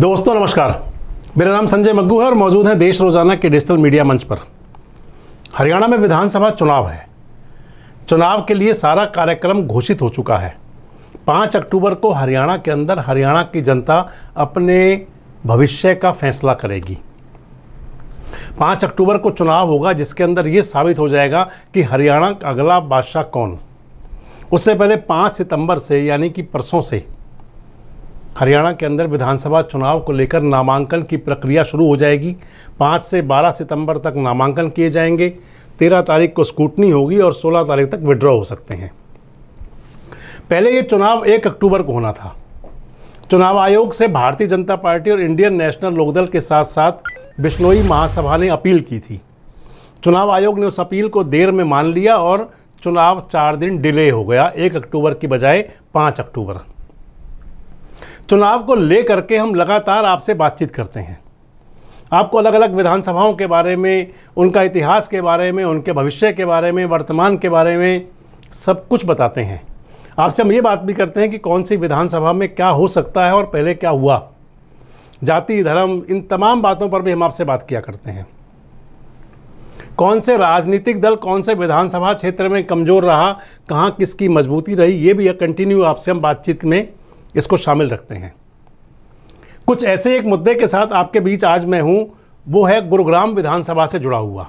दोस्तों नमस्कार मेरा नाम संजय मग्गू है और मौजूद हैं देश रोजाना के डिजिटल मीडिया मंच पर हरियाणा में विधानसभा चुनाव है चुनाव के लिए सारा कार्यक्रम घोषित हो चुका है पाँच अक्टूबर को हरियाणा के अंदर हरियाणा की जनता अपने भविष्य का फैसला करेगी पाँच अक्टूबर को चुनाव होगा जिसके अंदर ये साबित हो जाएगा कि हरियाणा का अगला बादशाह कौन उससे पहले पाँच सितंबर से यानी कि परसों से हरियाणा के अंदर विधानसभा चुनाव को लेकर नामांकन की प्रक्रिया शुरू हो जाएगी पाँच से बारह सितंबर तक नामांकन किए जाएंगे तेरह तारीख को स्कूटनी होगी और सोलह तारीख तक विड्रॉ हो सकते हैं पहले ये चुनाव एक अक्टूबर को होना था चुनाव आयोग से भारतीय जनता पार्टी और इंडियन नेशनल लोकदल के साथ साथ बिश्नोई महासभा ने अपील की थी चुनाव आयोग ने उस अपील को देर में मान लिया और चुनाव चार दिन डिले हो गया एक अक्टूबर की बजाय पाँच अक्टूबर चुनाव को ले करके हम लगातार आपसे बातचीत करते हैं आपको अलग अलग विधानसभाओं के बारे में उनका इतिहास के बारे में उनके भविष्य के बारे में वर्तमान के बारे में सब कुछ बताते हैं आपसे हम ये बात भी करते हैं कि कौन सी विधानसभा में क्या हो सकता है और पहले क्या हुआ जाति धर्म इन तमाम बातों पर भी हम आपसे बात किया करते हैं कौन से राजनीतिक दल कौन से विधानसभा क्षेत्र में कमज़ोर रहा कहाँ किसकी मजबूती रही ये भी कंटिन्यू आपसे हम बातचीत में इसको शामिल रखते हैं कुछ ऐसे एक मुद्दे के साथ आपके बीच आज मैं हूं वो है गुरुग्राम विधानसभा से जुड़ा हुआ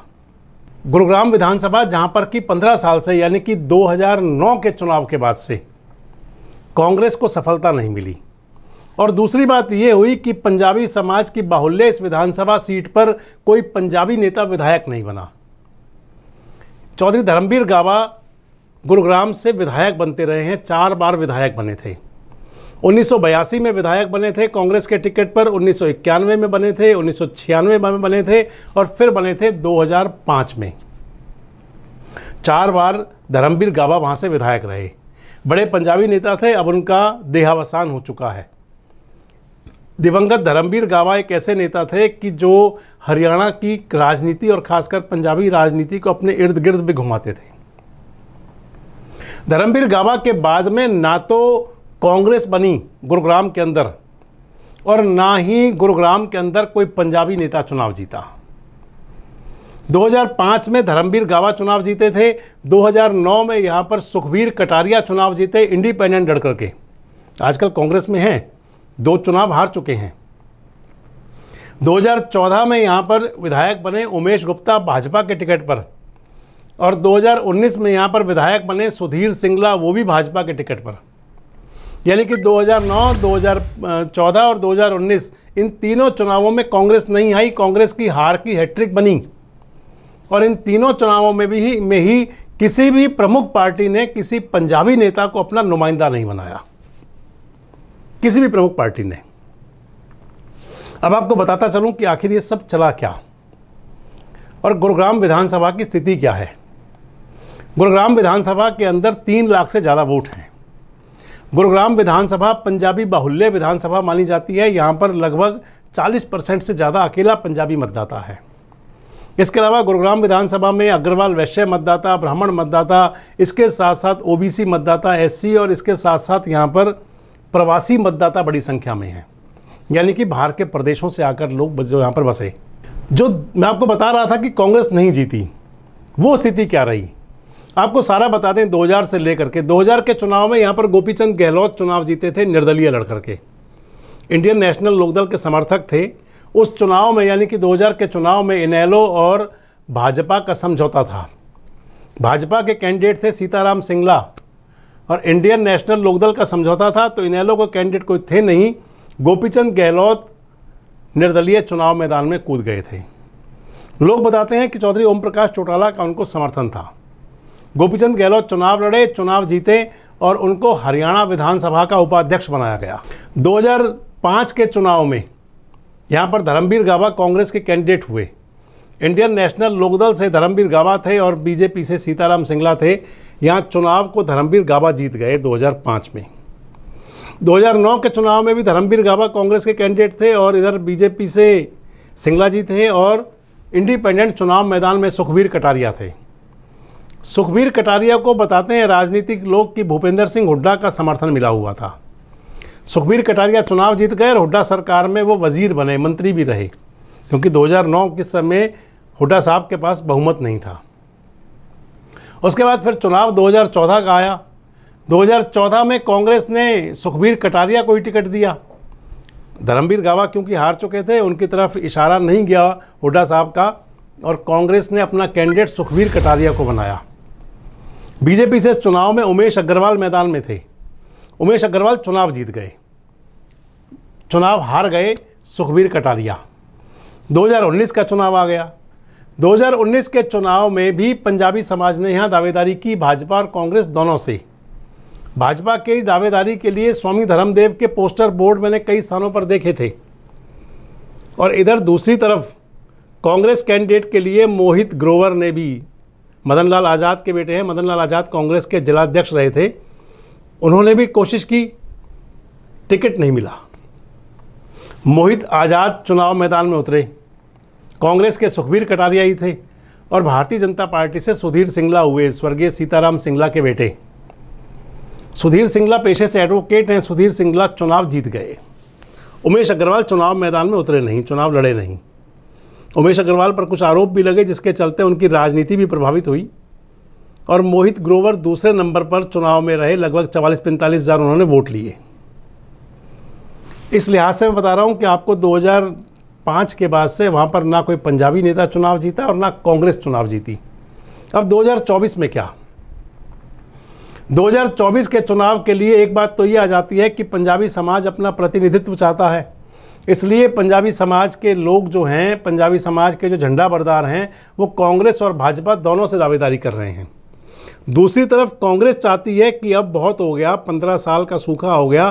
गुरुग्राम विधानसभा जहां पर कि 15 साल से यानी कि 2009 के चुनाव के बाद से कांग्रेस को सफलता नहीं मिली और दूसरी बात यह हुई कि पंजाबी समाज की बाहुल्य इस विधानसभा सीट पर कोई पंजाबी नेता विधायक नहीं बना चौधरी धर्मवीर गावा गुरुग्राम से विधायक बनते रहे हैं चार बार विधायक बने थे 1982 में विधायक बने थे कांग्रेस के टिकट पर 1991 में बने थे 1996 में बने थे और फिर बने थे 2005 में चार बार धर्मवीर गाबा वहां से विधायक रहे बड़े पंजाबी नेता थे अब उनका देहावसान हो चुका है दिवंगत धर्मवीर गावा एक ऐसे नेता थे कि जो हरियाणा की राजनीति और खासकर पंजाबी राजनीति को अपने इर्द गिर्द भी घुमाते थे धर्मवीर गावा के बाद में ना तो कांग्रेस बनी गुरुग्राम के अंदर और ना ही गुरुग्राम के अंदर कोई पंजाबी नेता चुनाव जीता 2005 में धर्मवीर गावा चुनाव जीते थे 2009 में यहाँ पर सुखबीर कटारिया चुनाव जीते इंडिपेंडेंट लड़कर के आजकल कांग्रेस में हैं दो चुनाव हार चुके हैं 2014 में यहाँ पर विधायक बने उमेश गुप्ता भाजपा के टिकट पर और 2019 में यहाँ पर विधायक बने सुधीर सिंगला वो भी भाजपा के टिकट पर यानी कि 2009, 2014 और 2019 इन तीनों चुनावों में कांग्रेस नहीं आई कांग्रेस की हार की हैट्रिक बनी और इन तीनों चुनावों में भी में ही किसी भी प्रमुख पार्टी ने किसी पंजाबी नेता को अपना नुमाइंदा नहीं बनाया किसी भी प्रमुख पार्टी ने अब आपको बताता चलूं कि आखिर ये सब चला क्या और गुरुग्राम विधानसभा की स्थिति क्या है गुरुग्राम विधानसभा के अंदर तीन लाख से ज़्यादा वोट हैं गुरुग्राम विधानसभा पंजाबी बाहुल्य विधानसभा मानी जाती है यहाँ पर लगभग 40 परसेंट से ज़्यादा अकेला पंजाबी मतदाता है इसके अलावा गुरुग्राम विधानसभा में अग्रवाल वैश्य मतदाता ब्राह्मण मतदाता इसके साथ साथ ओबीसी मतदाता एससी और इसके साथ साथ यहाँ पर प्रवासी मतदाता बड़ी संख्या में हैं यानी कि बाहर के प्रदेशों से आकर लोग जो यहाँ पर बसे जो मैं आपको बता रहा था कि कांग्रेस नहीं जीती वो स्थिति क्या रही आपको सारा बता दें 2000 से लेकर के 2000 के चुनाव में यहाँ पर गोपीचंद गहलोत चुनाव जीते थे निर्दलीय लड़कर के इंडियन नेशनल लोकदल के समर्थक थे उस चुनाव में यानी कि 2000 के चुनाव में इनैलो और भाजपा का समझौता था भाजपा के कैंडिडेट थे सीताराम सिंगला और इंडियन नेशनल लोकदल का समझौता था तो इनैलो को कैंडिडेट कोई थे नहीं गोपीचंद गहलोत निर्दलीय चुनाव मैदान में कूद गए थे लोग बताते हैं कि चौधरी ओम प्रकाश चौटाला का उनको समर्थन था गोपीचंद गहलोत चुनाव लड़े चुनाव जीते और उनको हरियाणा विधानसभा का उपाध्यक्ष बनाया गया 2005 के चुनाव में यहाँ पर धर्मवीर गाबा कांग्रेस के कैंडिडेट हुए इंडियन नेशनल लोकदल से धर्मवीर गाबा थे और बीजेपी से सीताराम सिंगला थे यहाँ चुनाव को धर्मवीर गाबा जीत गए 2005 में 2009 के चुनाव में भी धर्मवीर गाबा कांग्रेस के कैंडिडेट थे और इधर बीजेपी से सिंगला जी थे और इंडिपेंडेंट चुनाव मैदान में सुखबीर कटारिया थे सुखबीर कटारिया को बताते हैं राजनीतिक लोग कि भूपेंद्र सिंह हुड्डा का समर्थन मिला हुआ था सुखबीर कटारिया चुनाव जीत गए और हुड्डा सरकार में वो वजीर बने मंत्री भी रहे क्योंकि 2009 के समय हुड्डा साहब के पास बहुमत नहीं था उसके बाद फिर चुनाव 2014 का आया 2014 में कांग्रेस ने सुखबीर कटारिया को ही टिकट दिया धर्मवीर गावा क्योंकि हार चुके थे उनकी तरफ इशारा नहीं गया हुड्डा साहब का और कांग्रेस ने अपना कैंडिडेट सुखबीर कटारिया को बनाया बीजेपी से चुनाव में उमेश अग्रवाल मैदान में थे उमेश अग्रवाल चुनाव जीत गए चुनाव हार गए सुखबीर कटारिया 2019 का चुनाव आ गया 2019 के चुनाव में भी पंजाबी समाज ने यहाँ दावेदारी की भाजपा और कांग्रेस दोनों से भाजपा के दावेदारी के लिए स्वामी धर्मदेव के पोस्टर बोर्ड मैंने कई स्थानों पर देखे थे और इधर दूसरी तरफ कांग्रेस कैंडिडेट के लिए मोहित ग्रोवर ने भी मदन लाल आज़ाद के बेटे हैं मदन लाल आज़ाद कांग्रेस के जिलाध्यक्ष रहे थे उन्होंने भी कोशिश की टिकट नहीं मिला मोहित आज़ाद चुनाव मैदान में उतरे कांग्रेस के सुखबीर कटारिया ही थे और भारतीय जनता पार्टी से सुधीर सिंगला हुए स्वर्गीय सीताराम सिंगला के बेटे सुधीर सिंगला पेशे से एडवोकेट हैं सुधीर सिंगला चुनाव जीत गए उमेश अग्रवाल चुनाव मैदान में उतरे नहीं चुनाव लड़े नहीं उमेश अग्रवाल पर कुछ आरोप भी लगे जिसके चलते उनकी राजनीति भी प्रभावित हुई और मोहित ग्रोवर दूसरे नंबर पर चुनाव में रहे लगभग चवालीस पैंतालीस हज़ार उन्होंने वोट लिए इस लिहाज से मैं बता रहा हूँ कि आपको 2005 के बाद से वहाँ पर ना कोई पंजाबी नेता चुनाव जीता और ना कांग्रेस चुनाव जीती अब 2024 में क्या 2024 के चुनाव के लिए एक बात तो ये आ जाती है कि पंजाबी समाज अपना प्रतिनिधित्व चाहता है इसलिए पंजाबी समाज के लोग जो हैं पंजाबी समाज के जो झंडा बरदार हैं वो कांग्रेस और भाजपा दोनों से दावेदारी कर रहे हैं दूसरी तरफ कांग्रेस चाहती है कि अब बहुत हो गया पंद्रह साल का सूखा हो गया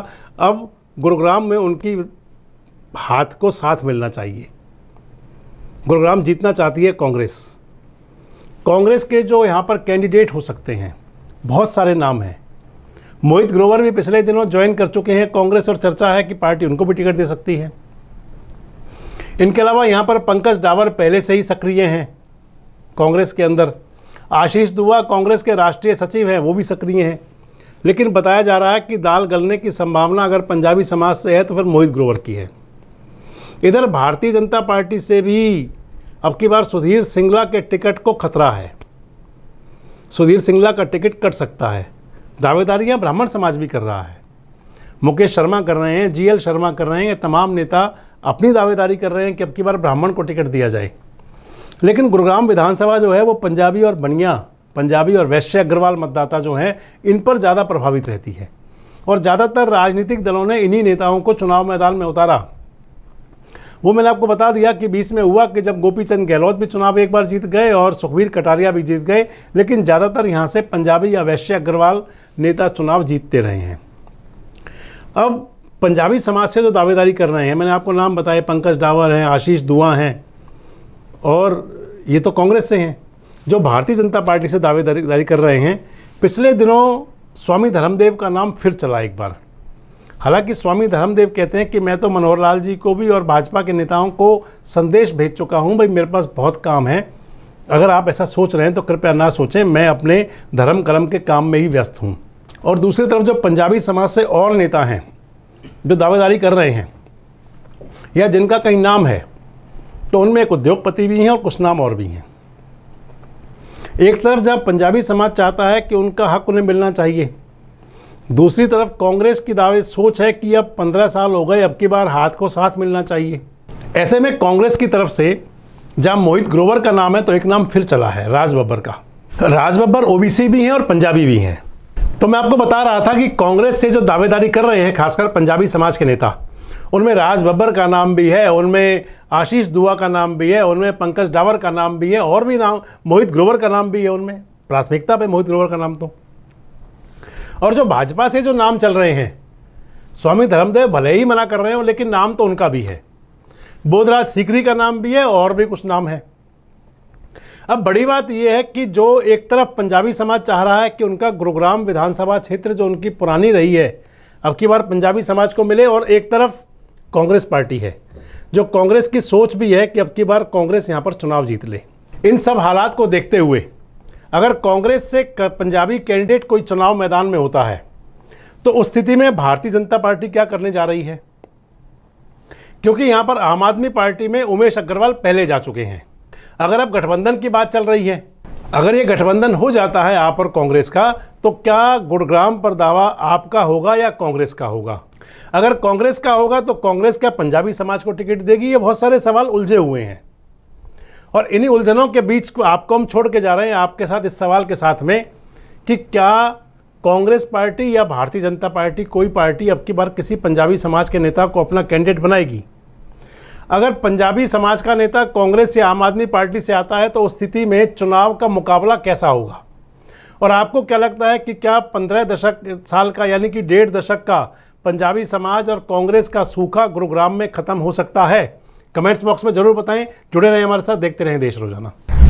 अब गुरुग्राम में उनकी हाथ को साथ मिलना चाहिए गुरुग्राम जीतना चाहती है कांग्रेस कांग्रेस के जो यहाँ पर कैंडिडेट हो सकते हैं बहुत सारे नाम हैं मोहित ग्रोवर भी पिछले दिनों ज्वाइन कर चुके हैं कांग्रेस और चर्चा है कि पार्टी उनको भी टिकट दे सकती है इनके अलावा यहाँ पर पंकज डावर पहले से ही सक्रिय हैं कांग्रेस के अंदर आशीष दुआ कांग्रेस के राष्ट्रीय सचिव हैं वो भी सक्रिय हैं लेकिन बताया जा रहा है कि दाल गलने की संभावना अगर पंजाबी समाज से है तो फिर मोहित ग्रोवर की है इधर भारतीय जनता पार्टी से भी अब की बार सुधीर सिंगला के टिकट को खतरा है सुधीर सिंगला का टिकट कट सकता है दावेदारियां ब्राह्मण समाज भी कर रहा है मुकेश शर्मा कर रहे हैं जीएल शर्मा कर रहे हैं ये तमाम नेता अपनी दावेदारी कर रहे हैं कि अब की बार ब्राह्मण को टिकट दिया जाए लेकिन गुरुग्राम विधानसभा जो है वो पंजाबी और बनिया पंजाबी और वैश्य अग्रवाल मतदाता जो हैं इन पर ज़्यादा प्रभावित रहती है और ज़्यादातर राजनीतिक दलों ने इन्हीं नेताओं को चुनाव मैदान में उतारा वो मैंने आपको बता दिया कि बीच में हुआ कि जब गोपी चंद गहलोत भी चुनाव एक बार जीत गए और सुखबीर कटारिया भी जीत गए लेकिन ज़्यादातर यहाँ से पंजाबी या वैश्य अग्रवाल नेता चुनाव जीतते रहे हैं अब पंजाबी समाज से जो दावेदारी कर रहे हैं मैंने आपको नाम बताए पंकज डावर हैं आशीष दुआ हैं और ये तो कांग्रेस से हैं जो भारतीय जनता पार्टी से दावेदारी कर रहे हैं पिछले दिनों स्वामी धर्मदेव का नाम फिर चला एक बार हालांकि स्वामी धर्मदेव कहते हैं कि मैं तो मनोहर लाल जी को भी और भाजपा के नेताओं को संदेश भेज चुका हूं भाई मेरे पास बहुत काम है अगर आप ऐसा सोच रहे हैं तो कृपया ना सोचें मैं अपने धर्म कर्म के काम में ही व्यस्त हूँ और दूसरी तरफ जो पंजाबी समाज से और नेता हैं जो दावेदारी कर रहे हैं या जिनका कहीं नाम है तो उनमें एक उद्योगपति भी हैं और कुछ नाम और भी हैं एक तरफ जब पंजाबी समाज चाहता है कि उनका हक उन्हें मिलना चाहिए दूसरी तरफ कांग्रेस की दावे सोच है कि अब पंद्रह साल हो गए अब की बार हाथ को साथ मिलना चाहिए ऐसे में कांग्रेस की तरफ से जहाँ मोहित ग्रोवर का नाम है तो एक नाम फिर चला है राज बब्बर का राज बब्बर ओबीसी भी हैं और पंजाबी भी हैं तो मैं आपको बता रहा था कि कांग्रेस से जो दावेदारी कर रहे हैं खासकर पंजाबी समाज के नेता उनमें राज बब्बर का नाम भी है उनमें आशीष दुआ का नाम भी है उनमें पंकज डावर का नाम भी है और भी नाम मोहित ग्रोवर का नाम भी है उनमें प्राथमिकता पे मोहित ग्रोवर का नाम तो और जो भाजपा से जो नाम चल रहे हैं स्वामी धर्मदेव भले ही मना कर रहे हो लेकिन नाम तो उनका भी है बोधराज सीकरी का नाम भी है और भी कुछ नाम है अब बड़ी बात यह है कि जो एक तरफ पंजाबी समाज चाह रहा है कि उनका गुरुग्राम विधानसभा क्षेत्र जो उनकी पुरानी रही है अब की बार पंजाबी समाज को मिले और एक तरफ कांग्रेस पार्टी है जो कांग्रेस की सोच भी है कि अब की बार कांग्रेस यहाँ पर चुनाव जीत ले इन सब हालात को देखते हुए अगर कांग्रेस से पंजाबी कैंडिडेट कोई चुनाव मैदान में होता है तो उस स्थिति में भारतीय जनता पार्टी क्या करने जा रही है क्योंकि यहाँ पर आम आदमी पार्टी में उमेश अग्रवाल पहले जा चुके हैं अगर अब गठबंधन की बात चल रही है अगर ये गठबंधन हो जाता है आप और कांग्रेस का तो क्या गुड़ग्राम पर दावा आपका होगा या कांग्रेस का होगा अगर कांग्रेस का होगा तो कांग्रेस क्या पंजाबी समाज को टिकट देगी ये बहुत सारे सवाल उलझे हुए हैं और इन्हीं उलझनों के बीच को आपको हम छोड़ के जा रहे हैं आपके साथ इस सवाल के साथ में कि क्या कांग्रेस पार्टी या भारतीय जनता पार्टी कोई पार्टी अब की बार किसी पंजाबी समाज के नेता को अपना कैंडिडेट बनाएगी अगर पंजाबी समाज का नेता कांग्रेस या आम आदमी पार्टी से आता है तो उस स्थिति में चुनाव का मुकाबला कैसा होगा और आपको क्या लगता है कि क्या पंद्रह दशक साल का यानी कि डेढ़ दशक का पंजाबी समाज और कांग्रेस का सूखा गुरुग्राम में ख़त्म हो सकता है कमेंट्स बॉक्स में ज़रूर बताएं जुड़े रहें हमारे साथ देखते रहें देश रोजाना